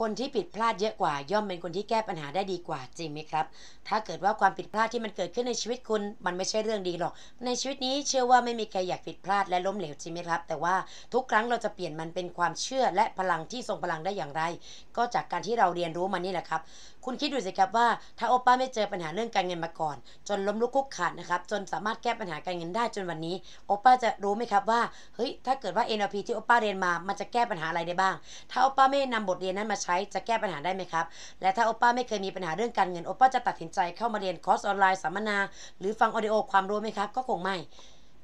คนที่ผิดพลาดเยอะกว่า ย่อมเป็นคนที่แก้ปัญหาได้ดีกว่าจริงไหมครับ ถ้าเกิดว่าความผิดพลาดที่มันเกิดขึ้นในชีวิตคุณมันไม่ใช่เรื่องดีหรอก ในชีวิตนี้เชื่อว่าไม่มีใครอยากผิดพลาดและล้มเหลวจริงไหมครับ แต่ว่าทุกครั้งเราจะเปลี่ยนมันเป็นความเชื่อและพลังที่ทรงพลังได้อย่างไร ก็จากการที่เราเรียนรู้มานนี่แหละครับคุณคิดดูสิครับว่า ถ้าโอป้าไม่เจอปัญหาเรื่องการเงินมาก่อน จนล้มลุกคุกขาดนะครับจนสามารถแก้ปัญหาการเงินได้จนวันนี้โอป้าจะรู้ไหมครับว่าเฮ้ยถ้าเกิดว่า NLP ที่โอป้าเรียนมามันจะแก้ปัญหาอะไรได้บ้าง ถ้าโอป้าไม่นำบทเรียนนั้นมาช้จะแก้ปัญหาได้ไหมครับ และถ้าโอป้าไม่เคยมีปัญหาเรื่องการเงินโอป้าจะตัดสินใจเข้ามาเรียน คอร์สออนไลน์สัมมนา หรือฟังออดิโอความรู้ไหมครับ ก็คงไม่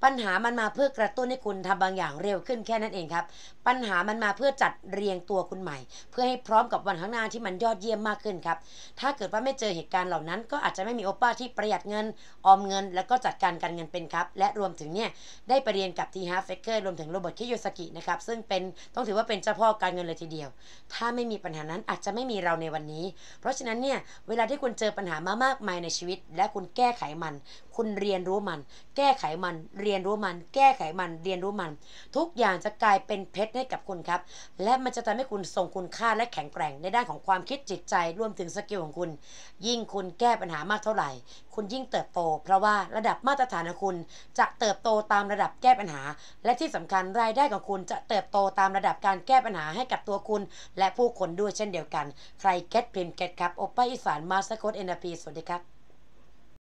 ปัญหามันมาเพื่อกระตุ้นให้คุณทำบางอย่างเร็วขึ้นแค่นั้นเองครับ ปัญหามันมาเพื่อจัดเรียงตัวคุณใหม่ เพื่อให้พร้อมกับวันข้างหน้าที่มันยอดเยี่ยมมากขึ้นครับถ้าเกิดว่าไม่เจอเหตุการณ์เหล่านั้นก็อาจจะไม่มีโอป้าที่ประหยัดเงิน ออมเงิน แล้วก็จัดการการเงินเป็นครับและรวมถึงเนี่ยได้ไปเรียนกับทีฮาร์เฟกเกอร์รวมถึงโรเบิร์ตคิโยสกิ นะครับซึ่งเป็นต้องถือว่าเป็นเจ้าพ่อการเงินเลยทีเดียว ถ้าไม่มีปัญหานั้นอาจจะไม่มีเราในวันนี้ เพราะฉะนั้นเนี่ยเวลาที่คุณเจอปัญหามามากมายในชีวิต และคุณแก้ไขมัน คุณเรียนรู้มัน แก้ไขมันเรียรียนรู้มัน แก้ไขมัน เรียนรู้มันทุกอย่างจะกลายเป็นเพชรให้กับคุณครับ และมันจะทำให้คุณส่งคุณค่าและแข็งแกร่งในด้านของความคิดจิตใจรวมถึงสกิลของคุณ ยิ่งคุณแก้ปัญหามากเท่าไหร่ คุณยิ่งเติบโตเพราะว่าระดับมาตรฐานของคุณ จะเติบโตตามระดับแก้ปัญหา และที่สำคัญรายได้ของคุณจะเติบโตตามระดับการแก้ปัญหาให้กับตัวคุณ และผู้คนด้วยเช่นเดียวกันใครเก็ตพิมพ์เก็ตครับโอป้าอีสานมาสเตอร์โค้ดเอ็นพีสวัสดีครับ